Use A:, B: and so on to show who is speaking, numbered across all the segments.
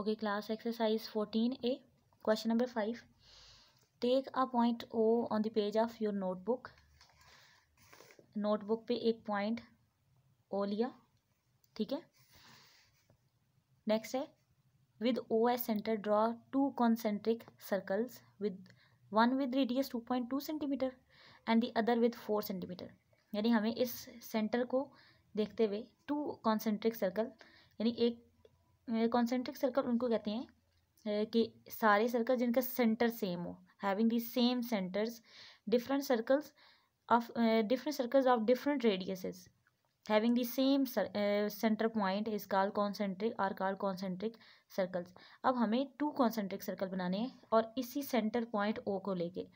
A: Okay class exercise fourteen A question number five take a point O on the page of your notebook notebook पे एक point O लिया ठीक है next है with O centre draw two concentric circles with one with radius two point two centimetre and the other with four centimetre यानी हमें इस centre को देखते हुए टू कॉन्सेंट्रिक सर्कल यानी एक कॉन्सेंट्रिक सर्कल उनको कहते हैं कि सारे सर्कल जिनका सेंटर सेम हो having the same centres different circles of different circles of different radiuses having the same centre point is call concentric are call concentric circles अब हमें टू कॉन्सेंट्रिक सर्कल बनाने हैं और इसी सेंटर पॉइंट ओ को लेके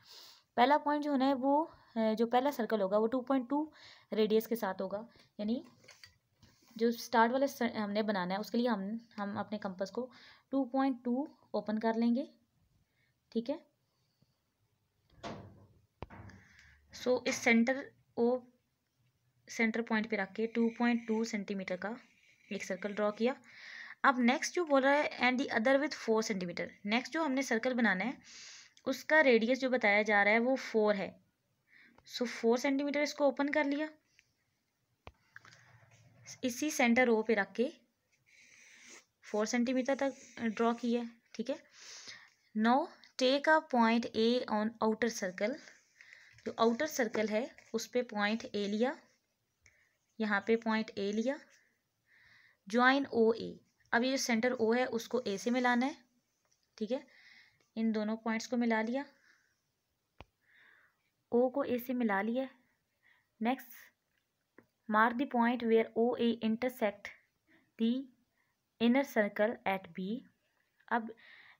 A: पहला पॉइंट जो होना है वो जो पहला सर्कल होगा वो टू पॉइंट टू रेडियस के साथ होगा यानी जो स्टार्ट वाला हमने बनाना है उसके लिए हम हम अपने कंपस को टू पॉइंट टू ओपन कर लेंगे ठीक है सो so, इस सेंटर ओ सेंटर पॉइंट पे रख के टू पॉइंट टू सेंटीमीटर का एक सर्कल ड्रॉ किया अब नेक्स्ट जो बोल रहा है and the other with four centimetre next जो हमने सर्कल बनाना है उसका रेडियस जो बताया जा रहा है वो फोर है सो फोर सेंटीमीटर इसको ओपन कर लिया इसी सेंटर ओ पे रख के फोर सेंटीमीटर तक ड्रॉ किया है ठीक है now take a point A on outer circle जो आउटर सर्कल है उस पर पॉइंट ए लिया यहाँ पे पॉइंट ए लिया ज्वाइन ओ ए अब ये जो सेंटर ओ है उसको ए से मिलाना है ठीक है इन दोनों पॉइंट्स को मिला लिया ओ को ए से मिला लिया next Mark the point where OA intersect the inner circle at B. अब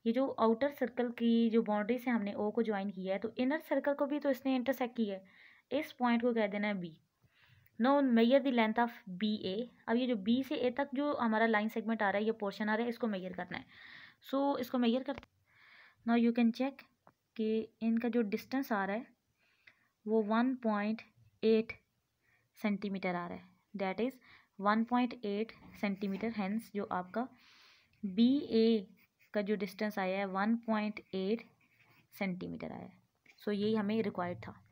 A: ये जो आउटर सर्कल की जो बाउंड्री से हमने ओ को ज्वाइन किया है तो इनर सर्कल को भी तो इसने इंटरसेक्ट किया है इस पॉइंट को कह देना है B now measure the length of B A अब ये जो बी से ए तक जो हमारा लाइन सेगमेंट आ रहा है ये पोर्शन आ रहा है इसको मेयर करना है सो so, इसको मेयर कर नो यू कैन चेक कि इनका जो डिस्टेंस आ रहा है वो वन पॉइंट एट सेंटीमीटर आ रहा है that is one point eight centimetre hence जो आपका बी ए का जो डिस्टेंस आया है वन पॉइंट एट सेंटीमीटर आया है सो so, यही हमें रिक्वायर्ड था